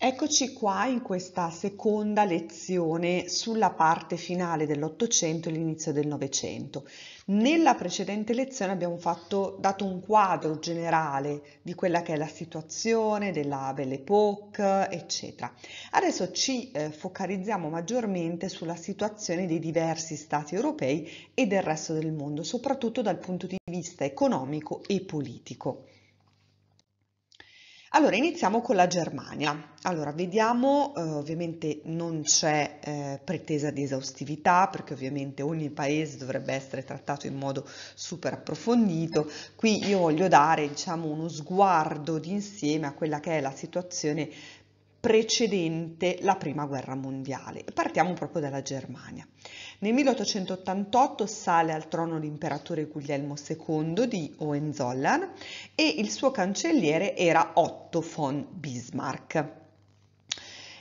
Eccoci qua in questa seconda lezione sulla parte finale dell'Ottocento e l'inizio del Novecento. Nella precedente lezione abbiamo fatto, dato un quadro generale di quella che è la situazione della Belle Époque, eccetera. Adesso ci eh, focalizziamo maggiormente sulla situazione dei diversi stati europei e del resto del mondo, soprattutto dal punto di vista economico e politico. Allora, iniziamo con la Germania. Allora, vediamo, eh, ovviamente non c'è eh, pretesa di esaustività perché ovviamente ogni paese dovrebbe essere trattato in modo super approfondito. Qui io voglio dare, diciamo, uno sguardo d'insieme a quella che è la situazione precedente la prima guerra mondiale. Partiamo proprio dalla Germania. Nel 1888 sale al trono l'imperatore Guglielmo II di Hohenzollern e il suo cancelliere era Otto von Bismarck.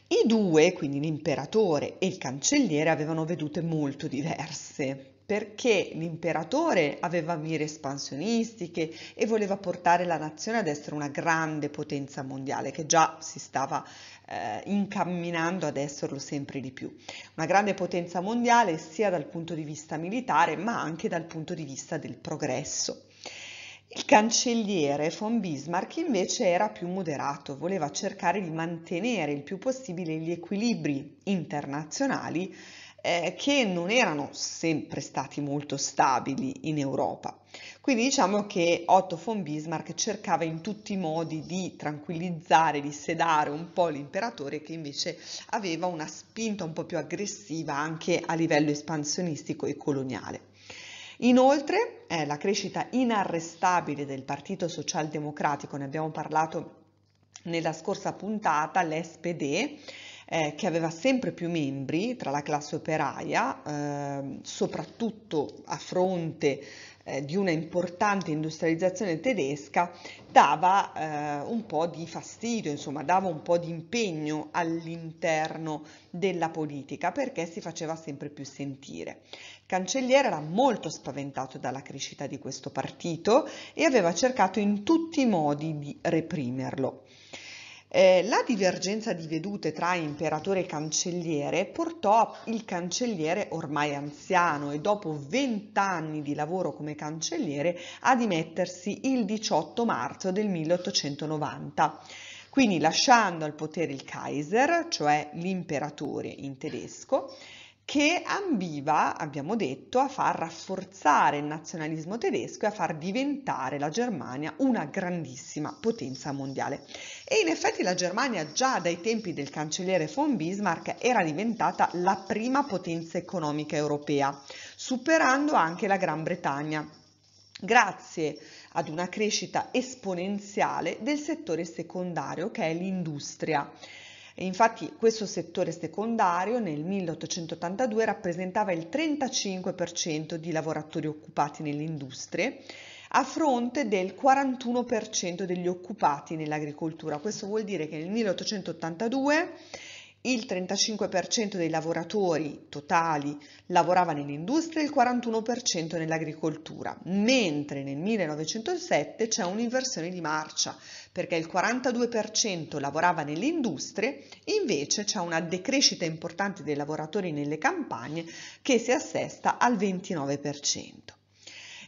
I due, quindi l'imperatore e il cancelliere, avevano vedute molto diverse perché l'imperatore aveva mire espansionistiche e voleva portare la nazione ad essere una grande potenza mondiale che già si stava eh, incamminando ad esserlo sempre di più. Una grande potenza mondiale sia dal punto di vista militare ma anche dal punto di vista del progresso. Il cancelliere von Bismarck invece era più moderato, voleva cercare di mantenere il più possibile gli equilibri internazionali eh, che non erano sempre stati molto stabili in Europa. Quindi diciamo che Otto von Bismarck cercava in tutti i modi di tranquillizzare, di sedare un po' l'imperatore che invece aveva una spinta un po' più aggressiva anche a livello espansionistico e coloniale. Inoltre eh, la crescita inarrestabile del Partito Socialdemocratico, ne abbiamo parlato nella scorsa puntata, l'SPD, eh, che aveva sempre più membri tra la classe operaia, eh, soprattutto a fronte eh, di una importante industrializzazione tedesca, dava eh, un po' di fastidio, insomma, dava un po' di impegno all'interno della politica perché si faceva sempre più sentire. Cancelliere era molto spaventato dalla crescita di questo partito e aveva cercato in tutti i modi di reprimerlo. Eh, la divergenza di vedute tra imperatore e cancelliere portò il cancelliere ormai anziano e dopo vent'anni di lavoro come cancelliere a dimettersi il 18 marzo del 1890. Quindi lasciando al potere il Kaiser, cioè l'imperatore in tedesco, che ambiva, abbiamo detto, a far rafforzare il nazionalismo tedesco e a far diventare la Germania una grandissima potenza mondiale. E in effetti la Germania già dai tempi del cancelliere von Bismarck era diventata la prima potenza economica europea, superando anche la Gran Bretagna, grazie ad una crescita esponenziale del settore secondario che è l'industria e infatti questo settore secondario nel 1882 rappresentava il 35% di lavoratori occupati nelle industrie a fronte del 41% degli occupati nell'agricoltura. Questo vuol dire che nel 1882 il 35% dei lavoratori totali lavorava nell'industria e il 41% nell'agricoltura, mentre nel 1907 c'è un'inversione di marcia, perché il 42% lavorava nelle industrie, invece c'è una decrescita importante dei lavoratori nelle campagne che si assesta al 29%.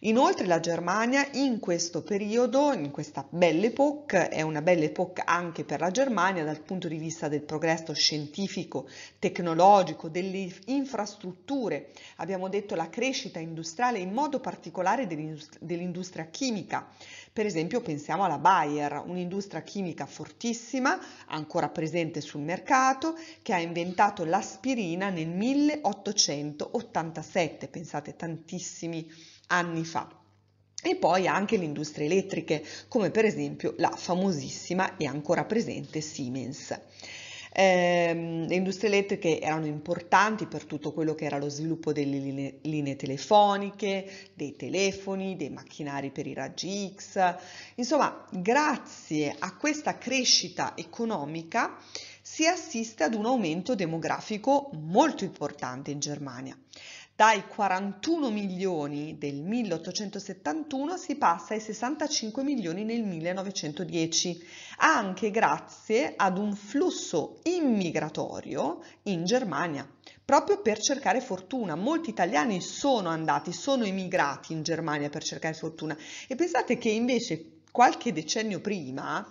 Inoltre la Germania in questo periodo, in questa belle époque, è una belle époque anche per la Germania dal punto di vista del progresso scientifico, tecnologico, delle infrastrutture, abbiamo detto la crescita industriale, in modo particolare dell'industria, chimica. Per esempio pensiamo alla Bayer, un'industria chimica fortissima, ancora presente sul mercato, che ha inventato l'aspirina nel 1887, pensate tantissimi anni anni fa. E poi anche le industrie elettriche, come per esempio la famosissima e ancora presente Siemens. Eh, le industrie elettriche erano importanti per tutto quello che era lo sviluppo delle linee, linee telefoniche, dei telefoni, dei macchinari per i raggi X. Insomma, grazie a questa crescita economica si assiste ad un aumento demografico molto importante in Germania. Dai 41 milioni del 1871 si passa ai 65 milioni nel 1910, anche grazie ad un flusso immigratorio in Germania, proprio per cercare fortuna. Molti italiani sono andati, sono emigrati in Germania per cercare fortuna e pensate che invece qualche decennio prima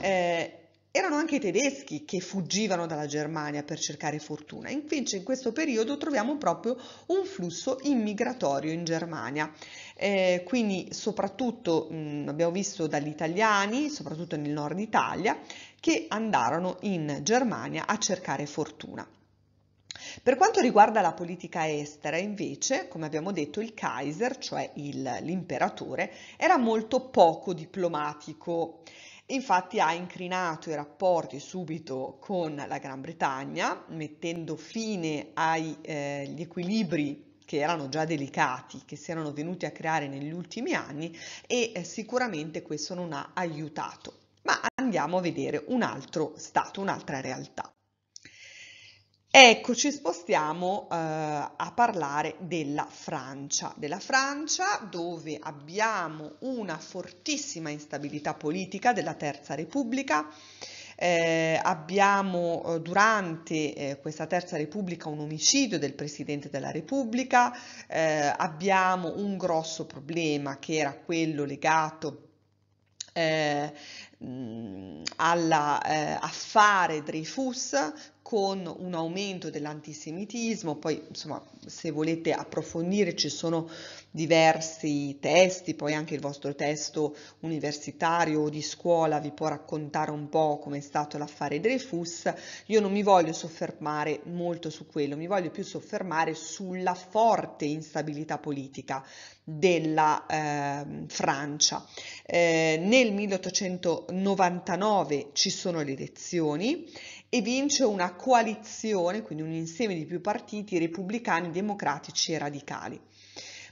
eh, erano anche i tedeschi che fuggivano dalla Germania per cercare fortuna, invece in questo periodo troviamo proprio un flusso immigratorio in Germania. Eh, quindi soprattutto mh, mm, abbiamo visto dagli italiani, soprattutto nel nord Italia, che andarono in Germania a cercare fortuna. Per quanto riguarda la politica estera, invece, come abbiamo detto, il Kaiser, cioè l'imperatore, era molto poco diplomatico Infatti ha incrinato i rapporti subito con la Gran Bretagna, mettendo fine agli eh, equilibri che erano già delicati, che si erano venuti a creare negli ultimi anni e eh, sicuramente questo non ha aiutato. Ma andiamo a vedere un altro stato, un'altra realtà. Ecco, ci spostiamo eh, a parlare della Francia, della Francia dove abbiamo una fortissima instabilità politica della Terza Repubblica, eh, abbiamo eh, durante eh, questa terza repubblica un omicidio del presidente della repubblica, eh, abbiamo un grosso problema che era quello legato eh, alla, eh, Dreyfus con un aumento dell'antisemitismo, poi insomma se volete approfondire ci sono diversi testi, poi anche il vostro testo universitario o di scuola vi può raccontare un po' come è stato l'affare Dreyfus, io non mi voglio soffermare molto su quello, mi voglio più soffermare sulla forte instabilità politica della eh, Francia. Eh, nel 1899 ci sono le elezioni e vince una coalizione, quindi un insieme di più partiti repubblicani, democratici e radicali.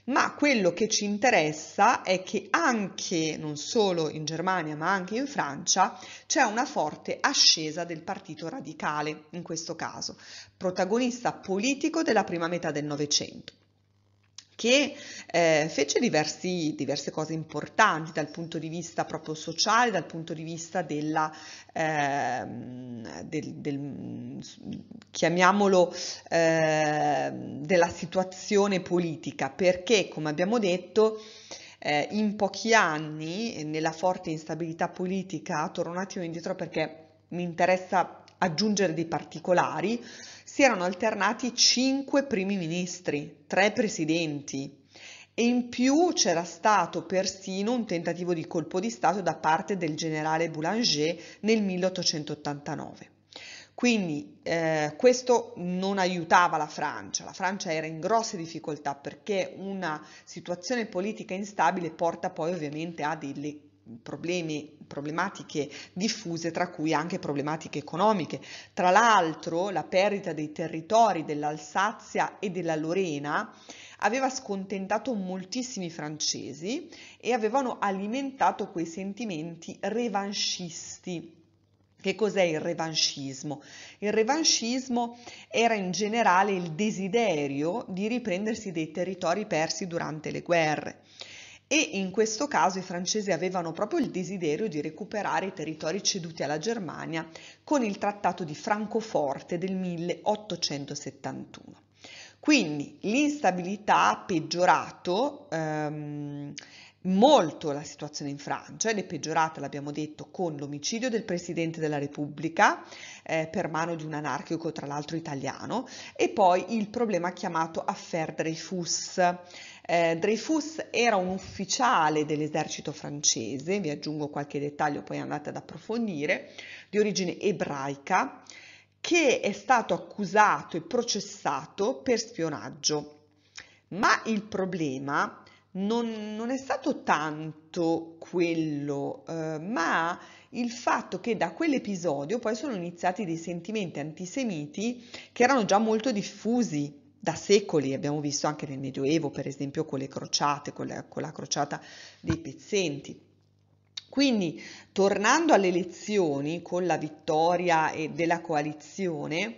Ma quello che ci interessa è che anche, non solo in Germania, ma anche in Francia, c'è una forte ascesa del Partito Radicale, in questo caso, protagonista politico della prima metà del Novecento che eh, fece diversi, diverse cose importanti dal punto di vista proprio sociale, dal punto di vista della, eh, del, del, chiamiamolo, eh, della situazione politica, perché come abbiamo detto eh, in pochi anni, nella forte instabilità politica, torno un attimo indietro perché mi interessa aggiungere dei particolari, si erano alternati cinque primi ministri, tre presidenti e in più c'era stato persino un tentativo di colpo di Stato da parte del generale Boulanger nel 1889. Quindi eh, questo non aiutava la Francia, la Francia era in grosse difficoltà perché una situazione politica instabile porta poi ovviamente a delle problemi, problematiche diffuse, tra cui anche problematiche economiche. Tra l'altro la perdita dei territori dell'Alsazia e della Lorena aveva scontentato moltissimi francesi e avevano alimentato quei sentimenti revanchisti. Che cos'è il revanchismo? Il revanchismo era in generale il desiderio di riprendersi dei territori persi durante le guerre e in questo caso i francesi avevano proprio il desiderio di recuperare i territori ceduti alla Germania con il trattato di Francoforte del 1871. Quindi l'instabilità ha peggiorato ehm, molto la situazione in Francia ed è peggiorata, l'abbiamo detto, con l'omicidio del Presidente della Repubblica eh, per mano di un anarchico, tra l'altro italiano, e poi il problema chiamato Affaire Dreyfus eh, Dreyfus era un ufficiale dell'esercito francese, vi aggiungo qualche dettaglio, poi andate ad approfondire, di origine ebraica, che è stato accusato e processato per spionaggio. Ma il problema non, non è stato tanto quello, eh, ma il fatto che da quell'episodio poi sono iniziati dei sentimenti antisemiti che erano già molto diffusi da secoli, abbiamo visto anche nel Medioevo, per esempio con le crociate, con la, con la crociata dei pezzenti. Quindi, tornando alle elezioni con la vittoria della coalizione,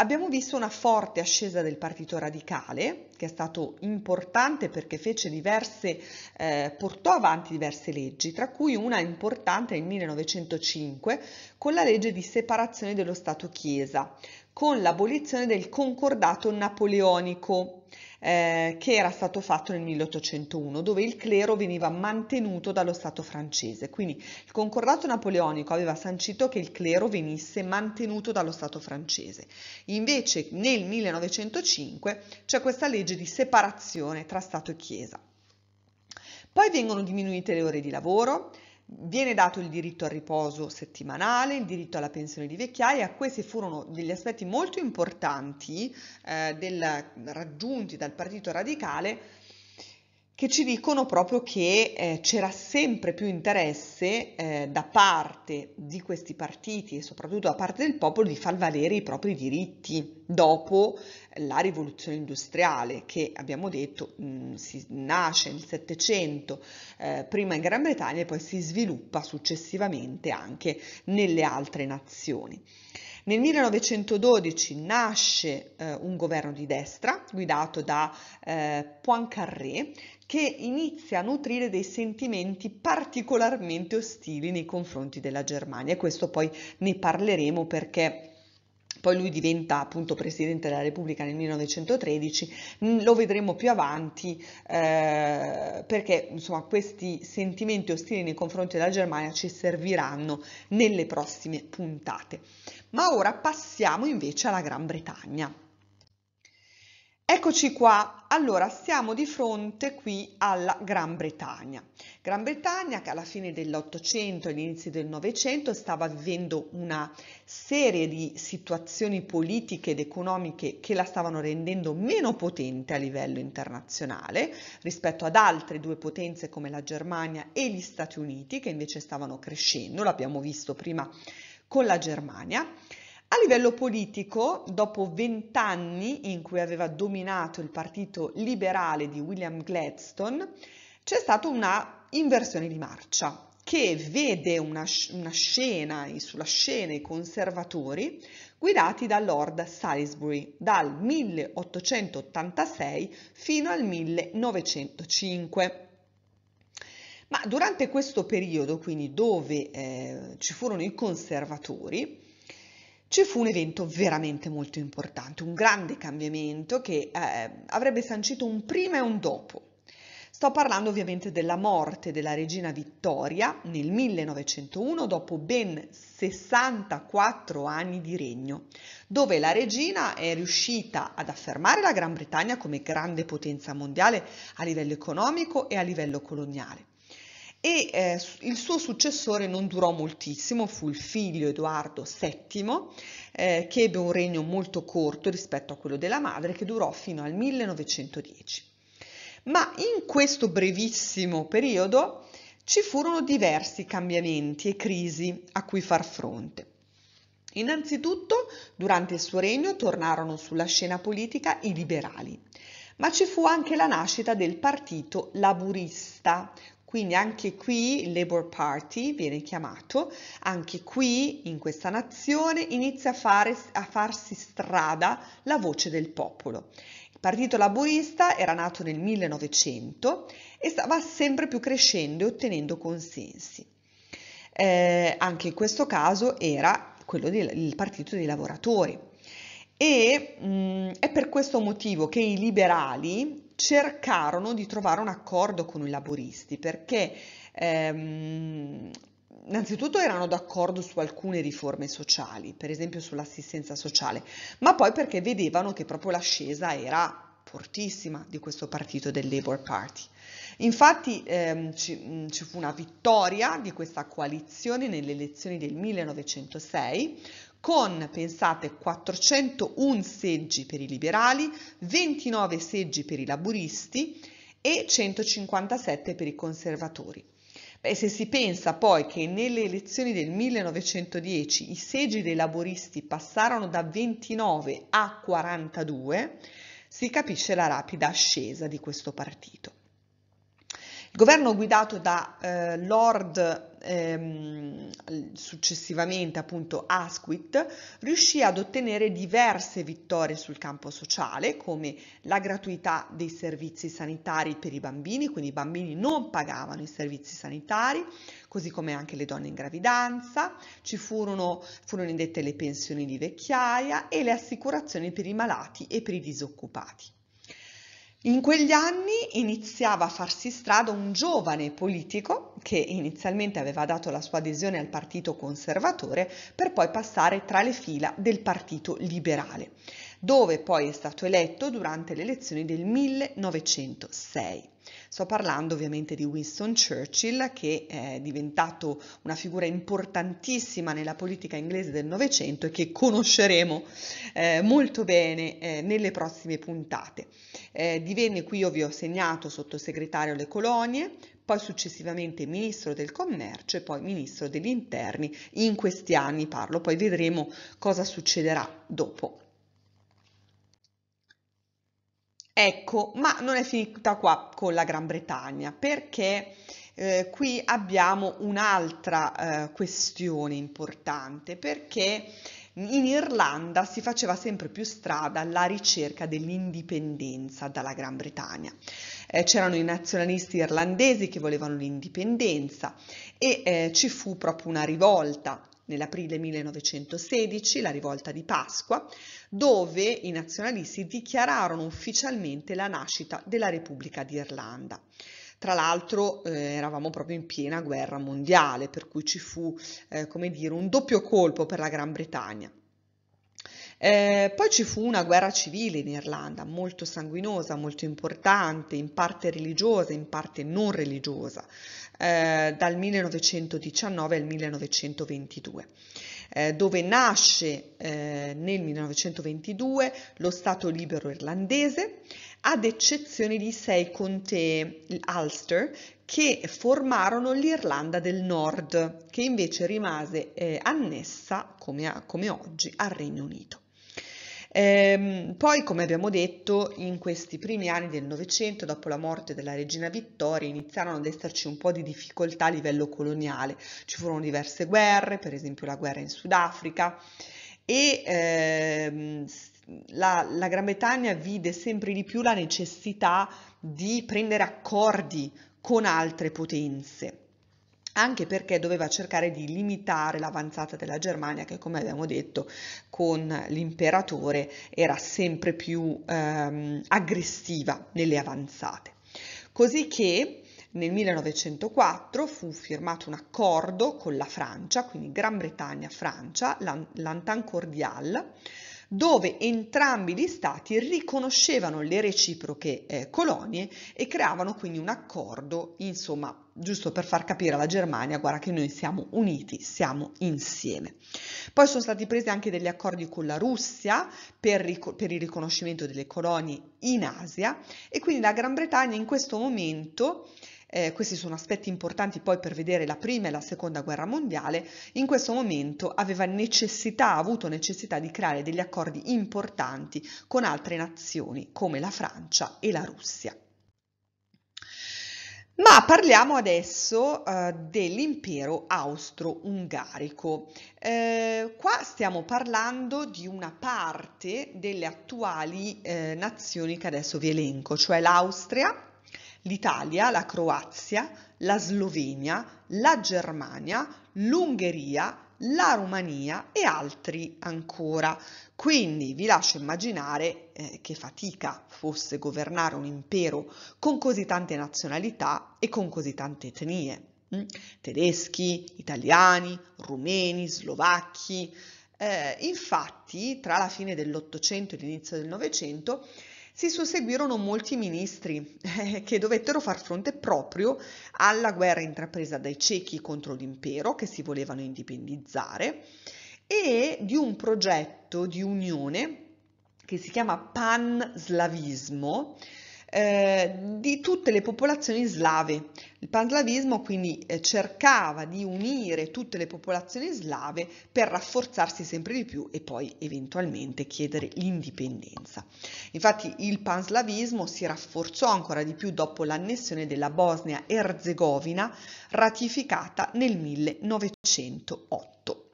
Abbiamo visto una forte ascesa del Partito Radicale, che è stato importante perché fece diverse, eh, portò avanti diverse leggi, tra cui una importante nel 1905 con la legge di separazione dello Stato-Chiesa, con l'abolizione del concordato napoleonico eh, che era stato fatto nel 1801, dove il clero veniva mantenuto dallo Stato francese. Quindi il concordato napoleonico aveva sancito che il clero venisse mantenuto dallo Stato francese. Invece nel 1905 c'è questa legge di separazione tra Stato e Chiesa. Poi vengono diminuite le ore di lavoro, Viene dato il diritto al riposo settimanale, il diritto alla pensione di vecchiaia, questi furono degli aspetti molto importanti eh, del, raggiunti dal Partito Radicale che ci dicono proprio che eh, c'era sempre più interesse eh, da parte di questi partiti e soprattutto da parte del popolo di far valere i propri diritti dopo la rivoluzione industriale che abbiamo detto mh, mm, si nasce nel Settecento eh, prima in Gran Bretagna e poi si sviluppa successivamente anche nelle altre nazioni. Nel 1912 nasce eh, un governo di destra guidato da eh, Poincaré che inizia a nutrire dei sentimenti particolarmente ostili nei confronti della Germania e questo poi ne parleremo perché poi lui diventa appunto Presidente della Repubblica nel 1913, lo vedremo più avanti eh, perché insomma, questi sentimenti ostili nei confronti della Germania ci serviranno nelle prossime puntate. Ma ora passiamo invece alla Gran Bretagna. Eccoci qua, allora siamo di fronte qui alla Gran Bretagna. Gran Bretagna che alla fine dell'Ottocento e all'inizio del Novecento stava vivendo una serie di situazioni politiche ed economiche che la stavano rendendo meno potente a livello internazionale rispetto ad altre due potenze come la Germania e gli Stati Uniti che invece stavano crescendo, l'abbiamo visto prima con la Germania a livello politico, dopo vent'anni in cui aveva dominato il partito liberale di William Gladstone, c'è stata una inversione di marcia che vede una, una scena, sulla scena i conservatori guidati da Lord Salisbury dal 1886 fino al 1905. Ma durante questo periodo, quindi dove eh, ci furono i conservatori, ci fu un evento veramente molto importante, un grande cambiamento che eh, avrebbe sancito un prima e un dopo. Sto parlando ovviamente della morte della regina Vittoria nel 1901 dopo ben 64 anni di regno, dove la regina è riuscita ad affermare la Gran Bretagna come grande potenza mondiale a livello economico e a livello coloniale e eh, il suo successore non durò moltissimo, fu il figlio Edoardo VII eh, che ebbe un regno molto corto rispetto a quello della madre che durò fino al 1910. Ma in questo brevissimo periodo ci furono diversi cambiamenti e crisi a cui far fronte. Innanzitutto, durante il suo regno tornarono sulla scena politica i liberali, ma ci fu anche la nascita del partito laburista, quindi anche qui il Labour Party viene chiamato, anche qui in questa nazione inizia a, fare, a farsi strada la voce del popolo. Il Partito Laborista era nato nel 1900 e stava sempre più crescendo e ottenendo consensi. Eh, anche in questo caso era quello del Partito dei Lavoratori. E mh, mm, è per questo motivo che i liberali cercarono di trovare un accordo con i laboristi perché ehm, innanzitutto erano d'accordo su alcune riforme sociali, per esempio sull'assistenza sociale, ma poi perché vedevano che proprio l'ascesa era fortissima di questo partito del Labour Party. Infatti ehm, ci, mm, ci, fu una vittoria di questa coalizione nelle elezioni del 1906 con, pensate, 401 seggi per i liberali, 29 seggi per i laburisti e 157 per i conservatori. Beh, se si pensa poi che nelle elezioni del 1910 i seggi dei laboristi passarono da 29 a 42, si capisce la rapida ascesa di questo partito. Governo guidato da eh, Lord ehm, successivamente appunto Asquith, riuscì ad ottenere diverse vittorie sul campo sociale, come la gratuità dei servizi sanitari per i bambini, quindi i bambini non pagavano i servizi sanitari, così come anche le donne in gravidanza, ci furono, furono indette le pensioni di vecchiaia e le assicurazioni per i malati e per i disoccupati. In quegli anni iniziava a farsi strada un giovane politico che inizialmente aveva dato la sua adesione al Partito Conservatore per poi passare tra le fila del Partito Liberale dove poi è stato eletto durante le elezioni del 1906. Sto parlando ovviamente di Winston Churchill che è diventato una figura importantissima nella politica inglese del Novecento e che conosceremo eh, molto bene eh, nelle prossime puntate. Eh, divenne qui, io vi ho segnato, sottosegretario alle colonie, poi successivamente ministro del commercio e poi ministro degli interni in questi anni parlo, poi vedremo cosa succederà dopo. Ecco, ma non è finita qua con la Gran Bretagna perché eh, qui abbiamo un'altra eh, questione importante perché in Irlanda si faceva sempre più strada la ricerca dell'indipendenza dalla Gran Bretagna. Eh, c'erano i nazionalisti irlandesi che volevano l'indipendenza e eh, ci fu proprio una rivolta nell'aprile 1916, la rivolta di Pasqua, dove i nazionalisti dichiararono ufficialmente la nascita della Repubblica d'Irlanda. Tra l'altro eh, eravamo proprio in piena guerra mondiale, per cui ci fu, eh, come dire, un doppio colpo per la Gran Bretagna. Eh, poi ci fu una guerra civile in Irlanda, molto sanguinosa, molto importante, in parte religiosa, in parte non religiosa. Eh, dal 1919 al 1922 eh, dove nasce eh, nel 1922 lo Stato libero irlandese, ad eccezione di sei contee l'Ulster, che formarono l'Irlanda del Nord, che invece rimase eh, annessa, come, come oggi, al Regno Unito. Ehm, poi, come abbiamo detto, in questi primi anni del Novecento, dopo la morte della regina Vittoria, iniziarono ad esserci un po' di difficoltà a livello coloniale. Ci furono diverse guerre, per esempio la guerra in Sudafrica, e ehm, la, la, Gran Bretagna vide sempre di più la necessità di prendere accordi con altre potenze anche perché doveva cercare di limitare l'avanzata della Germania che come abbiamo detto con l'imperatore era sempre più ehm, aggressiva nelle avanzate. Così che nel 1904 fu firmato un accordo con la Francia, quindi Gran Bretagna-Francia, l'Antan Cordial, dove entrambi gli stati riconoscevano le reciproche eh, colonie e creavano quindi un accordo, insomma, giusto per far capire alla Germania, guarda che noi siamo uniti, siamo insieme. Poi sono stati presi anche degli accordi con la Russia per, per il riconoscimento delle colonie in Asia e quindi la Gran Bretagna in questo momento eh, questi sono aspetti importanti poi per vedere la prima e la seconda guerra mondiale, in questo momento aveva necessità, ha avuto necessità di creare degli accordi importanti con altre nazioni come la Francia e la Russia. Ma parliamo adesso eh, dell'impero austro-ungarico. Eh, qua stiamo parlando di una parte delle attuali eh, nazioni che adesso vi elenco, cioè l'Austria, l'Italia, la Croazia, la Slovenia, la Germania, l'Ungheria, la Romania e altri ancora. Quindi vi lascio immaginare eh, che fatica fosse governare un impero con così tante nazionalità e con così tante etnie. Hm? Tedeschi, italiani, rumeni, slovacchi. Eh, infatti, tra la fine dell'Ottocento e l'inizio del Novecento, si susseguirono molti ministri eh, che dovettero far fronte proprio alla guerra intrapresa dai cechi contro l'impero che si volevano indipendizzare e di un progetto di unione che si chiama panslavismo eh, di tutte le popolazioni slave. Il panslavismo quindi eh, cercava di unire tutte le popolazioni slave per rafforzarsi sempre di più e poi eventualmente chiedere l'indipendenza. Infatti il panslavismo si rafforzò ancora di più dopo l'annessione della Bosnia-Erzegovina ratificata nel 1908.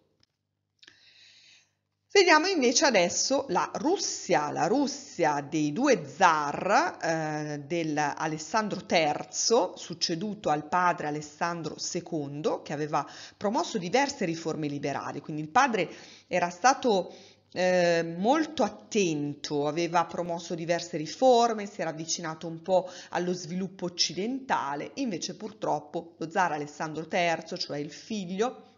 Vediamo invece adesso la Russia, la Russia dei due zar eh, Alessandro III, succeduto al padre Alessandro II, che aveva promosso diverse riforme liberali. Quindi il padre era stato eh, molto attento, aveva promosso diverse riforme, si era avvicinato un po' allo sviluppo occidentale, invece purtroppo lo zar Alessandro III, cioè il figlio,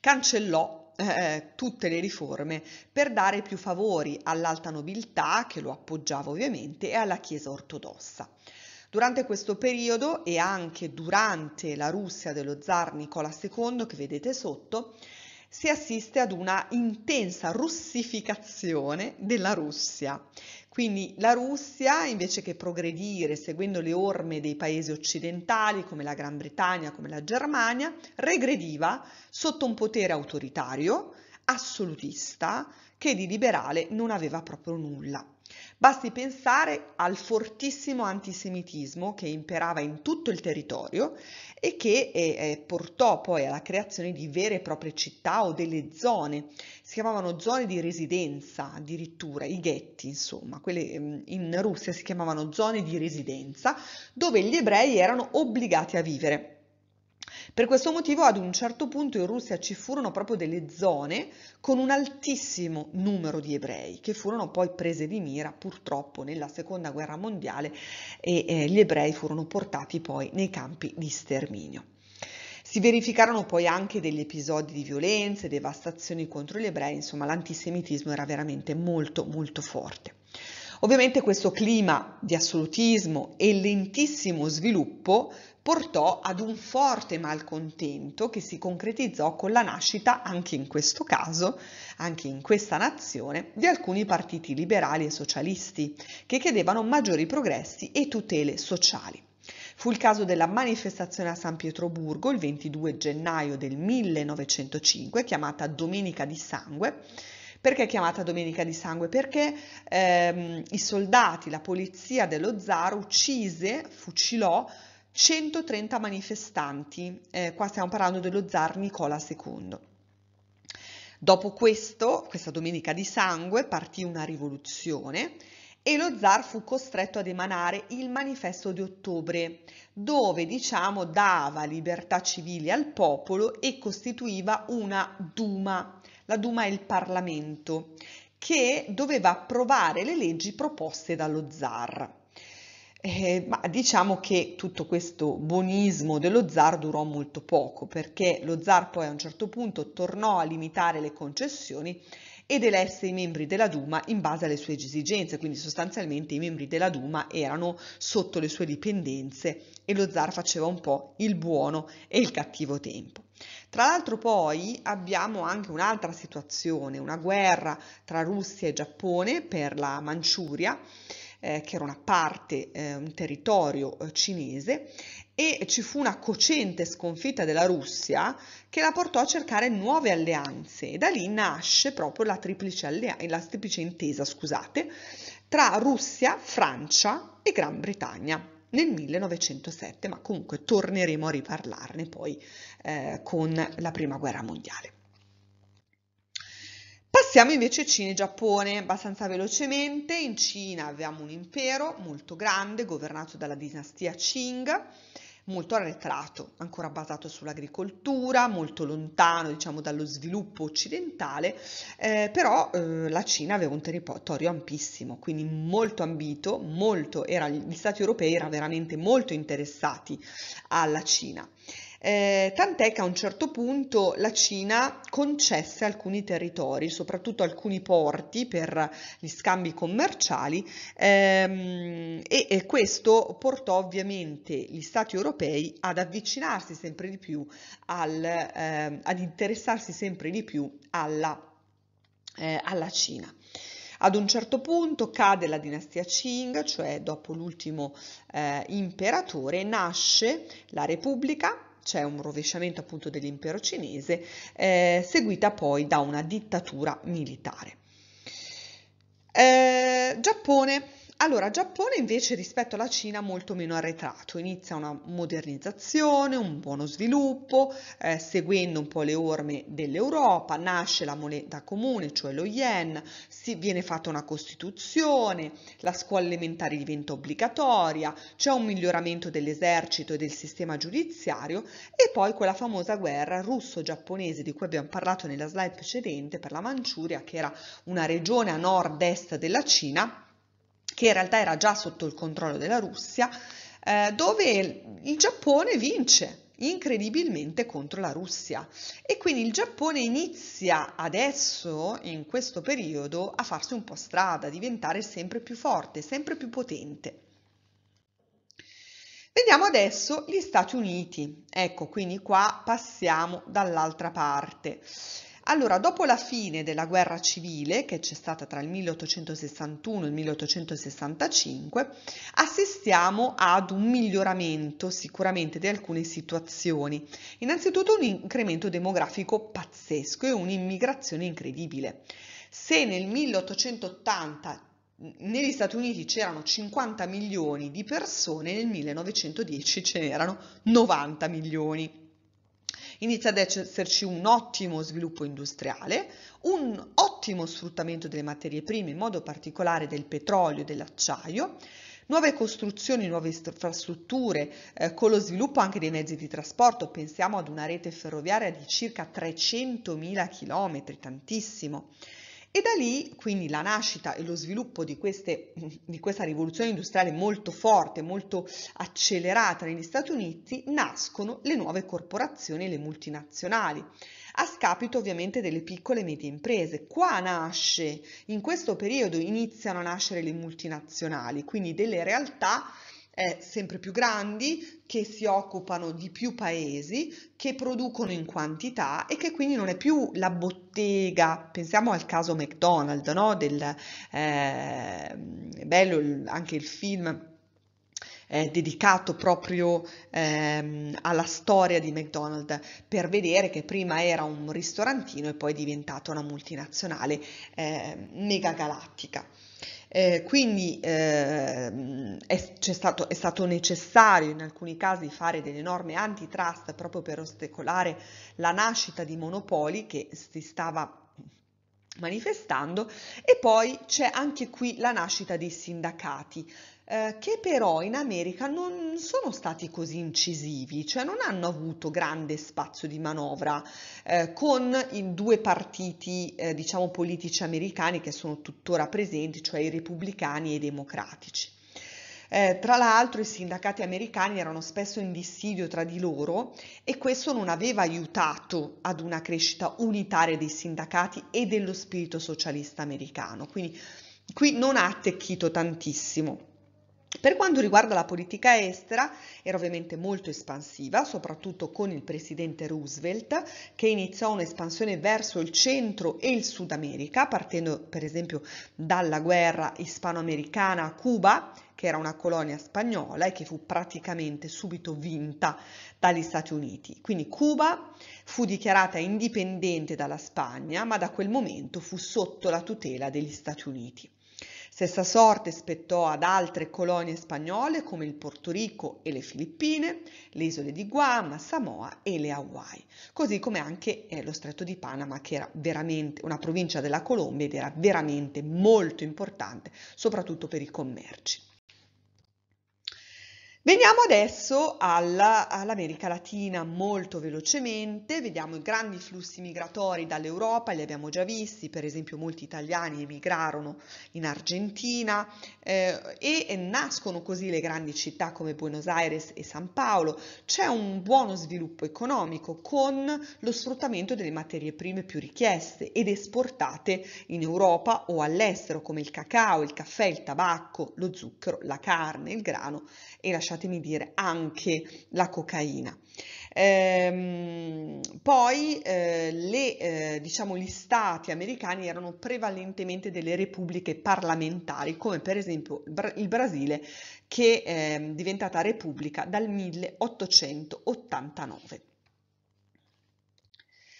cancellò eh, eh, tutte le riforme per dare più favori all'alta nobiltà, che lo appoggiava ovviamente, e alla Chiesa ortodossa. Durante questo periodo e anche durante la Russia dello zar Nicola II, che vedete sotto, si assiste ad una intensa russificazione della Russia, quindi la Russia, invece che progredire seguendo le orme dei paesi occidentali come la Gran Bretagna, come la Germania, regrediva sotto un potere autoritario, assolutista, che di liberale non aveva proprio nulla. Basti pensare al fortissimo antisemitismo che imperava in tutto il territorio e che eh, eh, portò poi alla creazione di vere e proprie città o delle zone, si chiamavano zone di residenza addirittura, i ghetti insomma, quelle mm, in Russia si chiamavano zone di residenza dove gli ebrei erano obbligati a vivere. Per questo motivo ad un certo punto in Russia ci furono proprio delle zone con un altissimo numero di ebrei che furono poi prese di mira purtroppo nella seconda guerra mondiale e eh, gli ebrei furono portati poi nei campi di sterminio. Si verificarono poi anche degli episodi di violenze, devastazioni contro gli ebrei, insomma l'antisemitismo era veramente molto molto forte. Ovviamente questo clima di assolutismo e lentissimo sviluppo portò ad un forte malcontento che si concretizzò con la nascita, anche in questo caso, anche in questa nazione, di alcuni partiti liberali e socialisti che chiedevano maggiori progressi e tutele sociali. Fu il caso della manifestazione a San Pietroburgo il 22 gennaio del 1905, chiamata Domenica di Sangue, perché chiamata Domenica di Sangue? Perché ehm, i soldati, la polizia dello zar uccise, fucilò 130 manifestanti, eh, qua stiamo parlando dello zar Nicola II. Dopo questo, questa domenica di sangue, partì una rivoluzione e lo zar fu costretto ad emanare il manifesto di ottobre, dove diciamo dava libertà civile al popolo e costituiva una Duma. La Duma è il Parlamento che doveva approvare le leggi proposte dallo zar. Eh, ma diciamo che tutto questo buonismo dello zar durò molto poco perché lo zar poi a un certo punto tornò a limitare le concessioni ed elesse i membri della Duma in base alle sue esigenze, quindi sostanzialmente i membri della Duma erano sotto le sue dipendenze e lo zar faceva un po' il buono e il cattivo tempo. Tra l'altro poi abbiamo anche un'altra situazione, una guerra tra Russia e Giappone per la Manciuria eh, che era una parte, eh, un territorio eh, cinese, e ci fu una cocente sconfitta della Russia che la portò a cercare nuove alleanze e da lì nasce proprio la triplice, allea- la triplice intesa scusate, tra Russia, Francia e Gran Bretagna nel 1907, ma comunque torneremo a riparlarne poi eh, con la Prima Guerra Mondiale. Passiamo invece Cina e Giappone, abbastanza velocemente. In Cina avevamo un impero molto grande, governato dalla dinastia Qing, molto arretrato, ancora basato sull'agricoltura, molto lontano diciamo, dallo sviluppo occidentale, eh, però eh, la Cina aveva un territorio ampissimo, quindi molto ambito, molto, era, gli stati europei erano veramente molto interessati alla Cina. Eh, tant'è che a un certo punto la Cina concesse alcuni territori, soprattutto alcuni porti per gli scambi commerciali ehm, e, e, questo portò ovviamente gli stati europei ad avvicinarsi sempre di più, al, ehm, ad interessarsi sempre di più alla, eh, alla Cina. Ad un certo punto cade la dinastia Qing, cioè dopo l'ultimo eh, imperatore, nasce la Repubblica c'è un rovesciamento appunto dell'impero cinese, eh, seguita poi da una dittatura militare. Eh, Giappone allora, Giappone invece rispetto alla Cina molto meno arretrato, inizia una modernizzazione, un buono sviluppo, eh, seguendo un po' le orme dell'Europa, nasce la moneta comune, cioè lo yen, si, viene fatta una costituzione, la scuola elementare diventa obbligatoria, c'è un miglioramento dell'esercito e del sistema giudiziario e poi quella famosa guerra russo-giapponese di cui abbiamo parlato nella slide precedente per la Manciuria, che era una regione a nord-est della Cina, che in realtà era già sotto il controllo della Russia, eh, dove il Giappone vince incredibilmente contro la Russia e quindi il Giappone inizia adesso in questo periodo a farsi un po' strada, a diventare sempre più forte, sempre più potente. Vediamo adesso gli Stati Uniti. Ecco, quindi qua passiamo dall'altra parte. Allora, dopo la fine della guerra civile, che c'è stata tra il 1861 e il 1865, assistiamo ad un miglioramento sicuramente di alcune situazioni. Innanzitutto un incremento demografico pazzesco e un'immigrazione incredibile. Se nel 1880 negli Stati Uniti c'erano 50 milioni di persone, nel 1910 ce n'erano 90 milioni. Inizia ad esserci un ottimo sviluppo industriale, un ottimo sfruttamento delle materie prime, in modo particolare del petrolio e dell'acciaio, nuove costruzioni, nuove infrastrutture, eh, con lo sviluppo anche dei mezzi di trasporto, pensiamo ad una rete ferroviaria di circa 300.000 km, tantissimo e da lì, quindi, la nascita e lo sviluppo di, queste, di, questa rivoluzione industriale molto forte, molto accelerata negli Stati Uniti, nascono le nuove corporazioni e le multinazionali, a scapito ovviamente delle piccole e medie imprese. Qua nasce, in questo periodo iniziano a nascere le multinazionali, quindi delle realtà eh, sempre più grandi, che si occupano di più paesi, che producono in quantità e che quindi non è più la bottega, pensiamo al caso McDonald's, no? Del, eh, bello anche il film. Eh, dedicato proprio ehm, alla storia di McDonald's per vedere che prima era un ristorantino e poi è diventata una multinazionale eh, galattica. Eh, quindi eh, è, stato, è, stato, necessario in alcuni casi fare delle norme antitrust proprio per ostacolare la nascita di monopoli che si stava manifestando e poi c'è anche qui la nascita dei sindacati eh, che però in America non sono stati così incisivi, cioè non hanno avuto grande spazio di manovra eh, con i due partiti eh, diciamo politici americani che sono tuttora presenti, cioè i repubblicani e i democratici. Eh, tra l'altro i sindacati americani erano spesso in dissidio tra di loro e questo non aveva aiutato ad una crescita unitaria dei sindacati e dello spirito socialista americano, quindi qui non ha attecchito tantissimo. Per quanto riguarda la politica estera, era ovviamente molto espansiva, soprattutto con il presidente Roosevelt, che iniziò un'espansione verso il centro e il Sud America, partendo per esempio dalla guerra ispanoamericana a Cuba, che era una colonia spagnola e che fu praticamente subito vinta dagli Stati Uniti. Quindi Cuba fu dichiarata indipendente dalla Spagna, ma da quel momento fu sotto la tutela degli Stati Uniti. Stessa sorte spettò ad altre colonie spagnole come il Porto Rico e le Filippine, le isole di Guam, Samoa e le Hawaii, così come anche eh, lo stretto di Panama che era veramente una provincia della Colombia ed era veramente molto importante soprattutto per i commerci. Veniamo adesso alla, all'America Latina molto velocemente, vediamo i grandi flussi migratori dall'Europa, li abbiamo già visti, per esempio molti italiani emigrarono in Argentina eh, e, e nascono così le grandi città come Buenos Aires e San Paolo. C'è un buono sviluppo economico con lo sfruttamento delle materie prime più richieste ed esportate in Europa o all'estero come il cacao, il caffè, il tabacco, lo zucchero, la carne, il grano e la sciatella lasciatemi dire, anche la cocaina. Ehm, poi eh, le, eh, diciamo, gli stati americani erano prevalentemente delle repubbliche parlamentari, come per esempio il Brasile che è ehm, diventata repubblica dal 1889.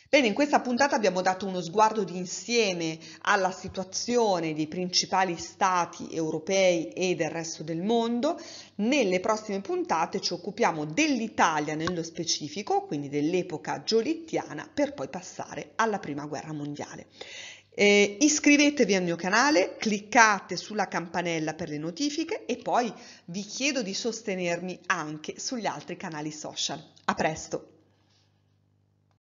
Bene, in questa puntata abbiamo dato uno sguardo d'insieme alla situazione dei principali stati europei e del resto del mondo. Nelle prossime puntate ci occupiamo dell'Italia nello specifico, quindi dell'epoca giolittiana, per poi passare alla Prima Guerra Mondiale. Eh, iscrivetevi al mio canale, cliccate sulla campanella per le notifiche e poi vi chiedo di sostenermi anche sugli altri canali social. A presto!